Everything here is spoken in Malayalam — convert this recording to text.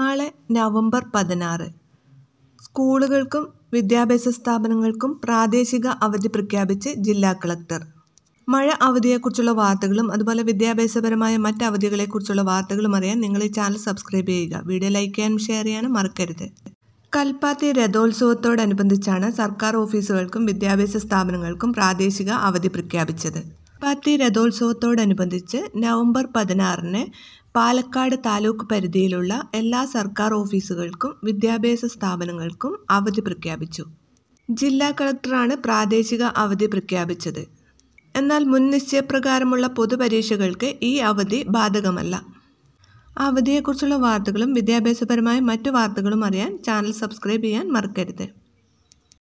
നാളെ നവംബർ പതിനാറ് സ്കൂളുകൾക്കും വിദ്യാഭ്യാസ സ്ഥാപനങ്ങൾക്കും പ്രാദേശിക അവധി പ്രഖ്യാപിച്ച് ജില്ലാ കളക്ടർ മഴ അവധിയെക്കുറിച്ചുള്ള വാർത്തകളും അതുപോലെ വിദ്യാഭ്യാസപരമായ മറ്റ് അവധികളെക്കുറിച്ചുള്ള വാർത്തകളും അറിയാൻ നിങ്ങൾ ഈ ചാനൽ സബ്സ്ക്രൈബ് ചെയ്യുക വീഡിയോ ലൈക്ക് ചെയ്യാനും ഷെയർ ചെയ്യാനും മറക്കരുത് കൽപ്പാത്തി രഥോത്സവത്തോടനുബന്ധിച്ചാണ് സർക്കാർ ഓഫീസുകൾക്കും വിദ്യാഭ്യാസ സ്ഥാപനങ്ങൾക്കും പ്രാദേശിക അവധി പ്രഖ്യാപിച്ചത് പാത്തി രഥോത്സവത്തോടനുബന്ധിച്ച് നവംബർ പതിനാറിന് പാലക്കാട് താലൂക്ക് പരിധിയിലുള്ള എല്ലാ സർക്കാർ ഓഫീസുകൾക്കും വിദ്യാഭ്യാസ സ്ഥാപനങ്ങൾക്കും അവധി പ്രഖ്യാപിച്ചു ജില്ലാ കളക്ടറാണ് പ്രാദേശിക അവധി പ്രഖ്യാപിച്ചത് എന്നാൽ മുൻ നിശ്ചയപ്രകാരമുള്ള പൊതുപരീക്ഷകൾക്ക് ഈ അവധി ബാധകമല്ല അവധിയെക്കുറിച്ചുള്ള വാർത്തകളും വിദ്യാഭ്യാസപരമായ മറ്റു വാർത്തകളും അറിയാൻ ചാനൽ സബ്സ്ക്രൈബ് ചെയ്യാൻ മറക്കരുത്